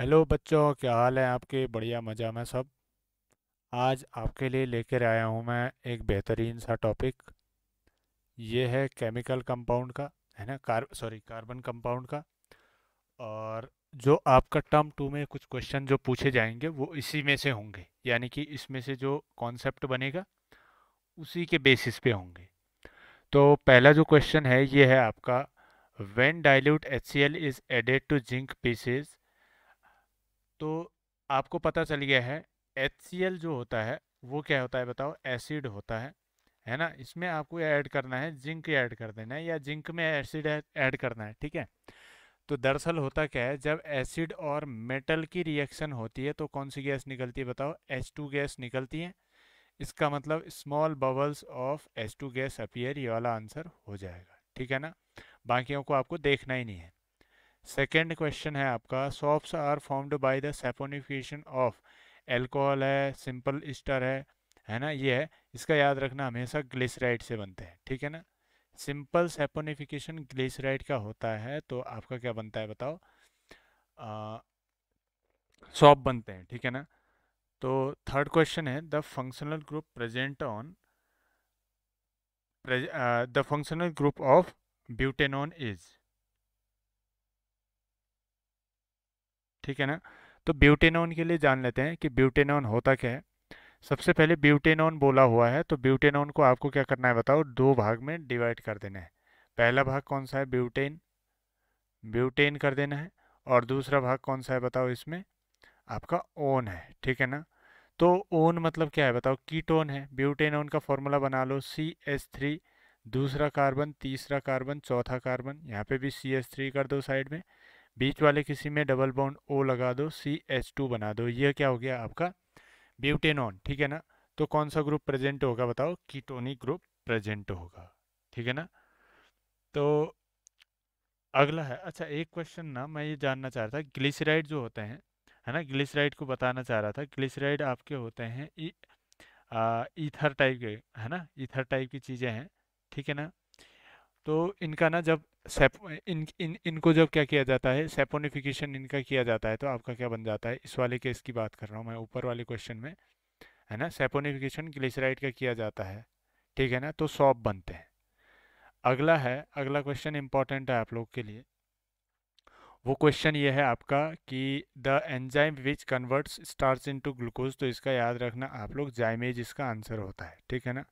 hello बच्चों क्या हाल है आपके बढ़िया मज़ा में सब आज आपके लिए लेकर आया हूँ मैं एक बेहतरीन सा टॉपिक ये है केमिकल कंपाउंड का है ना कार सॉरी कार्बन कंपाउंड का और जो आपका टर्म टू में कुछ क्वेश्चन जो पूछे जाएंगे वो इसी में से होंगे यानी कि इसमें से जो कॉन्सेप्ट बनेगा उसी के बेसिस पे होंगे तो पहला जो क्वेश्चन है ये है आपका when dilute H C L is added to zinc pieces तो आपको पता चल गया है एच जो होता है वो क्या होता है बताओ एसिड होता है है ना इसमें आपको ऐड करना है जिंक ऐड कर देना है या जिंक में एसिड ऐड करना है ठीक है तो दरअसल होता क्या है जब एसिड और मेटल की रिएक्शन होती है तो कौन सी गैस निकलती है बताओ एच टू गैस निकलती है इसका मतलब small bubbles of H two gas appear ये वाला आंसर हो जाएगा ठीक है ना बाकियों को आपको देखना ही नहीं है सेकेंड क्वेश्चन है आपका soaps are formed by the saponification of alcohol है सिंपल इस्टर है है ना ये है इसका याद रखना हमेशा ग्लिसराइड से बनते हैं ठीक है ना सिंपल सेपोनिफिकेशन ग्लिसराइड का होता है तो आपका क्या बनता है बताओ सॉप बनते हैं ठीक है ना तो थर्ड क्वेश्चन है the functional group present on the functional group of butanone is ठीक है ना तो ब्यूटेनॉन के लिए जान लेते हैं कि ब्यूटेनॉन होता क्या है सबसे पहले ब्यूटेनॉन बोला हुआ है तो ब्यूटेनॉन को आपको क्या करना है बताओ दो भाग में डिवाइड कर देना है पहला भाग कौन सा है ब्यूटेन ब्यूटेन कर देना है और दूसरा भाग कौन सा है बताओ इसमें आपका ओन है ठीक है ना तो ओन मतलब क्या है बताओ कीटोन है ब्यूटेनोन का फॉर्मूला बना लो सी एस थ्री दूसरा कार्बन तीसरा कार्बन चौथा कार्बन यहाँ पे भी सी एस थ्री कर दो साइड में बीच वाले किसी में डबल बॉन्ड ओ लगा दो सी एच टू बना दो यह क्या हो गया आपका ब्यूटेनॉन ठीक है ना तो कौन सा ग्रुप प्रेजेंट होगा बताओ कीटोनिक ग्रुप प्रेजेंट होगा ठीक है ना तो अगला है अच्छा एक क्वेश्चन ना मैं ये जानना चाह रहा था ग्लिसराइड जो होते हैं है ना ग्लिसराइड को बताना चाह रहा था ग्लिसराइड आपके होते हैं ईथर टाइप के है ना ईथर टाइप की चीज़ें हैं ठीक है ना तो इनका ना जब इन इन इनको जब क्या किया जाता है सेपोनिफिकेशन इनका किया जाता है तो आपका क्या बन जाता है इस वाले केस की बात कर रहा हूँ मैं ऊपर वाले क्वेश्चन में है ना सेपोनिफिकेशन ग्लिसराइड का किया जाता है ठीक है ना तो सॉप बनते हैं अगला है अगला क्वेश्चन इंपॉर्टेंट है आप लोग के लिए वो क्वेश्चन ये है आपका कि the enzyme which converts stars into glucose तो इसका याद रखना आप लोग जाइमेज इसका आंसर होता है ठीक है ना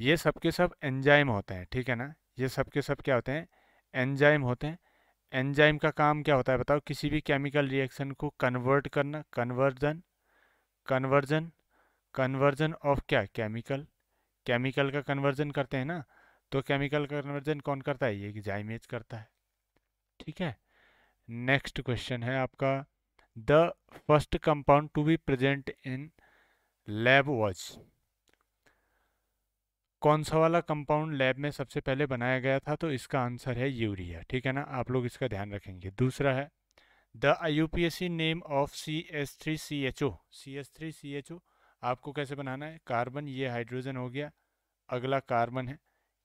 ये सब के सब एंजाइम होते हैं ठीक है ना ये सब के सब क्या होते हैं एंजाइम होते हैं एंजाइम का काम क्या होता है बताओ किसी भी केमिकल रिएक्शन को कन्वर्ट करना कन्वर्जन कन्वर्जन कन्वर्जन ऑफ क्या केमिकल केमिकल का कन्वर्जन करते हैं ना तो केमिकल का कन्वर्जन कौन करता है ये जाइमेज करता है ठीक है नेक्स्ट क्वेश्चन है आपका the first compound to be present in lab was कौन सा वाला कंपाउंड लैब में सबसे पहले बनाया गया था तो इसका आंसर है यूरिया ठीक है ना आप लोग इसका ध्यान रखेंगे दूसरा है the I name of C S three C H O C S three C H O आपको कैसे बनाना है कार्बन ये हाइड्रोजन हो गया अगला कार्बन है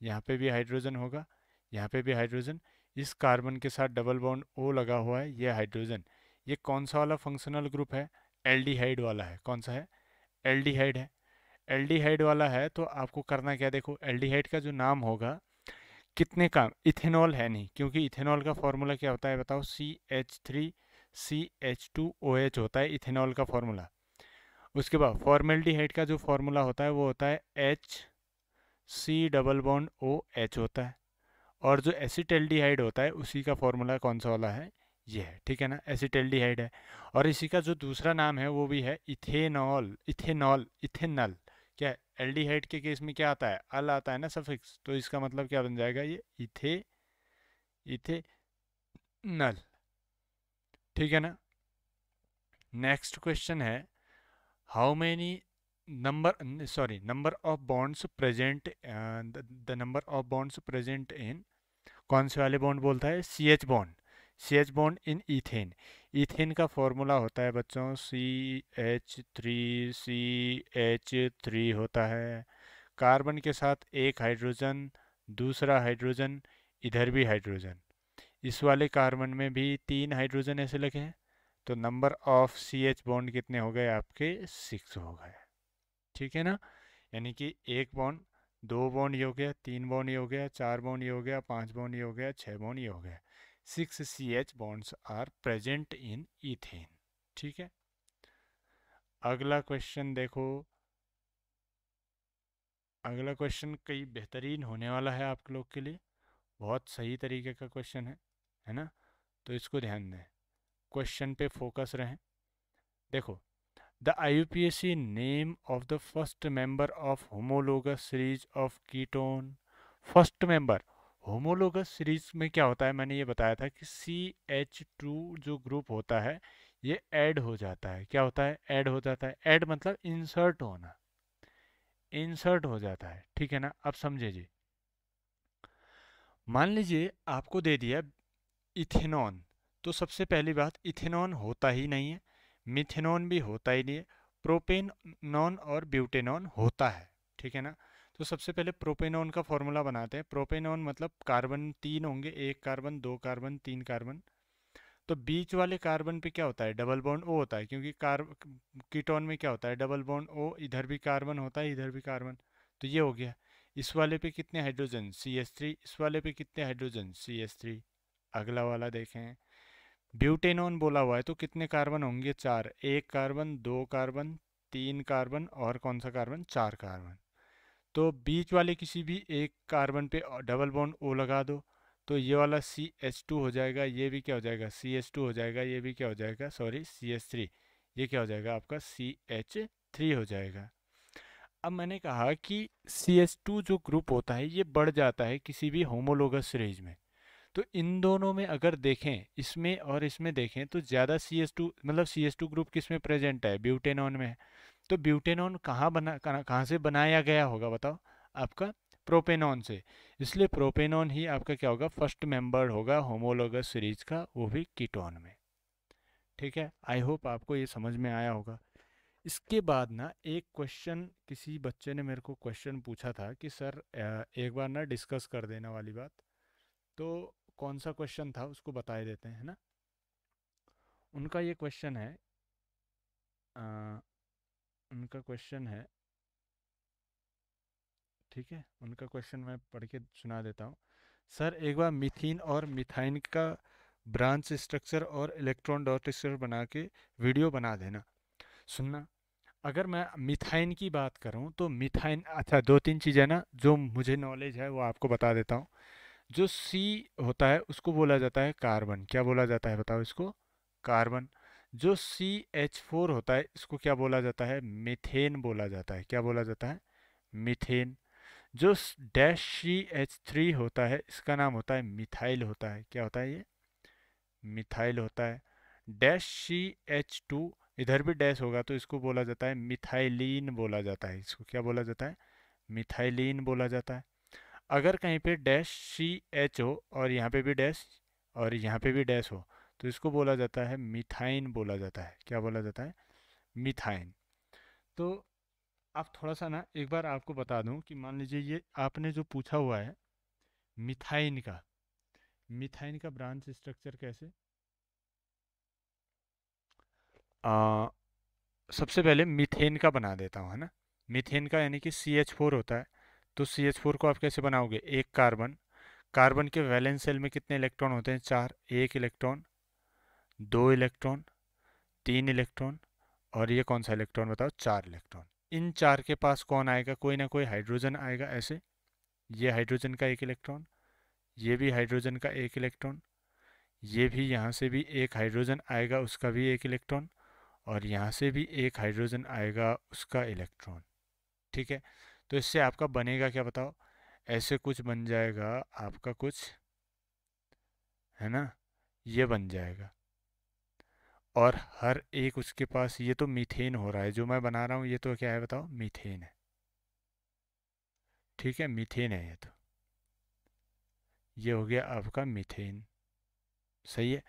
यहाँ पे भी हाइड्रोजन होगा यहाँ पे भी हाइड्रोजन इस कार्बन के साथ डबल बाउंड ओ लगा हुआ है ये हाइड्रोजन ये कौन सा वाला फंक्शनल ग्रुप है एल्डिहाइड वाला है कौन सा है एल्डिहाइड है एल्डिहाइड वाला है तो आपको करना क्या देखो एल्डिहाइड का जो नाम होगा कितने काम इथेनॉल है नहीं क्योंकि इथेनॉल का फॉर्मूला क्या होता है बताओ C H three C H two O H होता है इथेनॉल का फॉर्मूला उसके बाद फॉर्मेल्डिहाइड का जो फॉर्मूला होता है वो होता है H C double bond O H होता है और जो एसिटेल्डिहाइड होता है उसी का फॉर्मूला कौन सा वाला है ये है ठीक है ना एसिटेल्डिहाइड है और इसी का जो दूसरा नाम है वो भी है इथेनॉल इथेनॉल इथेनल क्या एल्डिहाइड के केस में क्या आता है अल आता है ना सफिक्स तो इसका मतलब क्या बन जाएगा ये इथे इथे नल ठीक है ना नेक्स्ट क्वेश्चन है how many number sorry number of bonds present the number of bonds present in कौन से वाले बॉन्ड बोलता है C H bond C H bond in ethane ethane का फॉर्मूला होता है बच्चों C H three C H three होता है कार्बन के साथ एक हाइड्रोजन दूसरा हाइड्रोजन इधर भी हाइड्रोजन इस वाले कार्बन में भी तीन हाइड्रोजन ऐसे लगे हैं तो number of C H bond कितने हो गए आपके सिक्स हो गए ठीक है ना यानी कि एक बॉन्ड दो बॉन्ड ये हो गया तीन बॉन्ड ये हो गया चार बॉन्ड ये हो गया पांच बॉन्ड ये हो गया छः बॉन्ड ये हो गया six C H bonds are present in ethane ठीक है अगला क्वेश्चन देखो अगला क्वेश्चन कई बेहतरीन होने वाला है आप लोग के लिए बहुत सही तरीके का क्वेश्चन है है ना तो इसको ध्यान दें क्वेश्चन पे फोकस रहें देखो the I name of the first member of homologous series of ketone first member homologous series में क्या होता है मैंने ये बताया था कि सी एच टू जो ग्रुप होता है ये ऐड हो जाता है क्या होता है ऐड हो जाता है ऐड मतलब इंसर्ट होना इंसर्ट हो जाता है ठीक है ना अब समझे जी मान लीजिए आपको दे दिया इथेनॉन तो सबसे पहली बात इथेनॉन होता ही नहीं है मिथेनॉन भी होता ही नहीं है प्रोपेनॉन और ब्यूटेनॉन होता है ठीक है ना तो सबसे पहले प्रोपेनॉन का फॉर्मूला बनाते हैं प्रोपेनॉन मतलब कार्बन तीन होंगे एक कार्बन दो कार्बन तीन कार्बन तो बीच वाले कार्बन पे क्या होता है डबल बॉन्ड ओ होता है क्योंकि कार कीटोन में क्या होता है डबल बॉन्ड ओ इधर भी कार्बन होता है इधर भी कार्बन तो ये हो गया इस वाले पे कितने हाइड्रोजन सी एस थ्री इस वाले पे कितने हाइड्रोजन सी एस थ्री अगला वाला देखें ब्यूटेनॉन बोला हुआ है तो कितने कार्बन होंगे चार एक कार्बन दो कार्बन तीन कार्बन और कौन सा कार्बन चार कार्बन तो बीच वाले किसी भी एक कार्बन पे डबल बॉन्ड ओ लगा दो तो ये वाला सी एच टू हो जाएगा ये भी क्या हो जाएगा सी एच टू हो जाएगा ये भी क्या हो जाएगा सॉरी सी एच थ्री ये क्या हो जाएगा आपका सी एच थ्री हो जाएगा अब मैंने कहा कि सी एच टू जो ग्रुप होता है ये बढ़ जाता है किसी भी होमोलोगस सीरीज में तो इन दोनों में अगर देखें इसमें और इसमें देखें तो ज़्यादा सी एस टू मतलब सी एस टू ग्रुप किस में प्रेजेंट है ब्यूटेनॉन में है तो ब्यूटेनॉन कहाँ बना कहाँ से बनाया गया होगा बताओ आपका प्रोपेनॉन से इसलिए प्रोपेनॉन ही आपका क्या होगा फर्स्ट मेंबर होगा होमोलोगस सीरीज का वो भी कीटोन में ठीक है आई होप आपको ये समझ में आया होगा इसके बाद ना एक क्वेश्चन किसी बच्चे ने मेरे को क्वेश्चन पूछा था कि सर एक बार ना डिस्कस कर देना वाली बात तो कौन सा क्वेश्चन था उसको बताए देते हैं ना उनका ये क्वेश्चन है आ, उनका क्वेश्चन है ठीक है उनका क्वेश्चन मैं पढ़ के सुना देता हूँ सर एक बार मिथिन और मिथाइन का ब्रांच स्ट्रक्चर और इलेक्ट्रॉन डॉट स्ट्रक्चर बना के वीडियो बना देना सुनना अगर मैं मिथाइन की बात करूँ तो मिथाइन अच्छा दो तीन चीज़ें ना जो मुझे नॉलेज है वो आपको बता देता हूँ जो सी होता है उसको बोला जाता है कार्बन क्या बोला जाता है बताओ इसको कार्बन जो सी एच फोर होता है इसको क्या बोला जाता है मिथेन बोला जाता है क्या बोला जाता है मिथेन जो डैश सी एच थ्री होता है इसका नाम होता है मिथाइल होता है क्या होता है ये मिथाइल होता है डैश सी एच टू इधर भी डैश होगा तो इसको बोला जाता है मिथाइलिन बोला जाता है इसको क्या बोला जाता है मिथाइलिन बोला जाता है अगर कहीं पे डैश सी एच हो और यहाँ पे भी डैश और यहाँ पे भी डैश हो तो इसको बोला जाता है मिथाइन बोला जाता है क्या बोला जाता है मिथाइन तो आप थोड़ा सा ना एक बार आपको बता दूं कि मान लीजिए ये आपने जो पूछा हुआ है मिथाइन का मिथाइन का ब्रांच स्ट्रक्चर कैसे आ, सबसे पहले मिथेन का बना देता हूँ है ना मिथेन का यानी कि सी एच फोर होता है तो सी एच फोर को आप कैसे बनाओगे एक कार्बन कार्बन के वैलेंस सेल में कितने इलेक्ट्रॉन होते हैं चार एक इलेक्ट्रॉन दो इलेक्ट्रॉन तीन इलेक्ट्रॉन और ये कौन सा इलेक्ट्रॉन बताओ चार इलेक्ट्रॉन इन चार के पास कौन आएगा कोई ना कोई हाइड्रोजन आएगा ऐसे ये हाइड्रोजन का एक इलेक्ट्रॉन ये भी हाइड्रोजन का एक इलेक्ट्रॉन ये भी यहाँ से भी एक हाइड्रोजन आएगा उसका भी एक इलेक्ट्रॉन और यहाँ से भी एक हाइड्रोजन आएगा उसका इलेक्ट्रॉन ठीक है तो इससे आपका बनेगा क्या बताओ ऐसे कुछ बन जाएगा आपका कुछ है ना ये बन जाएगा और हर एक उसके पास ये तो मीथेन हो रहा है जो मैं बना रहा हूँ ये तो क्या है बताओ मीथेन है ठीक है मीथेन है ये तो ये हो गया आपका मीथेन सही है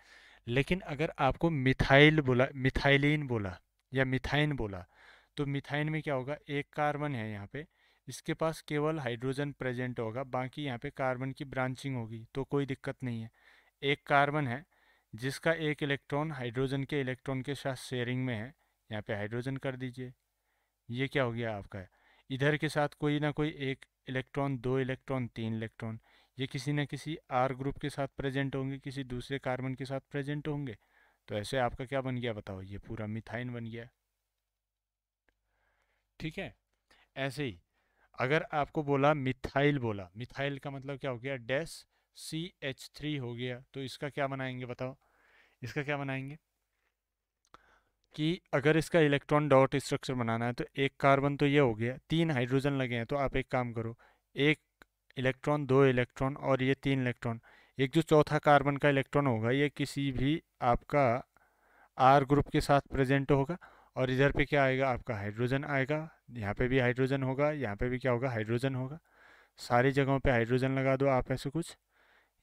लेकिन अगर आपको मिथाइल बोला मिथाइलिन बोला या मिथाइन बोला तो मिथाइन में क्या होगा एक कार्बन है यहाँ पे इसके पास केवल हाइड्रोजन प्रेजेंट होगा बाकी यहाँ पे कार्बन की ब्रांचिंग होगी तो कोई दिक्कत नहीं है एक कार्बन है जिसका एक इलेक्ट्रॉन हाइड्रोजन के इलेक्ट्रॉन के साथ शेयरिंग में है यहाँ पे हाइड्रोजन कर दीजिए ये क्या हो गया आपका इधर के साथ कोई ना कोई एक इलेक्ट्रॉन दो इलेक्ट्रॉन तीन इलेक्ट्रॉन ये किसी ना किसी आर ग्रुप के साथ प्रेजेंट होंगे किसी दूसरे कार्बन के साथ प्रेजेंट होंगे तो ऐसे आपका क्या बन गया बताओ ये पूरा मिथाइन बन गया ठीक है ऐसे ही अगर आपको बोला मिथाइल बोला मिथाइल का मतलब क्या हो गया डैश सी एच थ्री हो गया तो इसका क्या बनाएंगे बताओ इसका क्या बनाएंगे कि अगर इसका इलेक्ट्रॉन डॉट स्ट्रक्चर बनाना है तो एक कार्बन तो ये हो गया तीन हाइड्रोजन लगे हैं तो आप एक काम करो एक इलेक्ट्रॉन दो इलेक्ट्रॉन और ये तीन इलेक्ट्रॉन एक जो चौथा कार्बन का इलेक्ट्रॉन होगा ये किसी भी आपका आर ग्रुप के साथ प्रेजेंट होगा और इधर पे क्या आएगा आपका हाइड्रोजन आएगा यहाँ पे भी हाइड्रोजन होगा यहाँ पे भी क्या होगा हाइड्रोजन होगा सारी जगहों पे हाइड्रोजन लगा दो आप ऐसे कुछ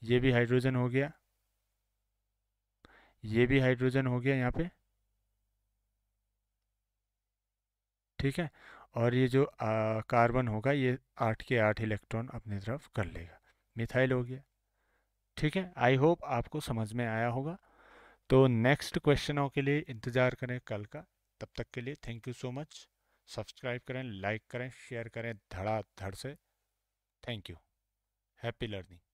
ये भी हाइड्रोजन हो गया ये भी हाइड्रोजन हो गया यहाँ पे ठीक है और ये जो आ, कार्बन होगा ये आठ के आठ इलेक्ट्रॉन अपनी तरफ कर लेगा मिथाइल हो गया ठीक है आई होप आपको समझ में आया होगा तो नेक्स्ट क्वेश्चनों के लिए इंतज़ार करें कल का तब तक के लिए thank you so much subscribe करें लाइक करें शेयर करें धड़ाधड़ से थैंक यू हैप्पी लर्निंग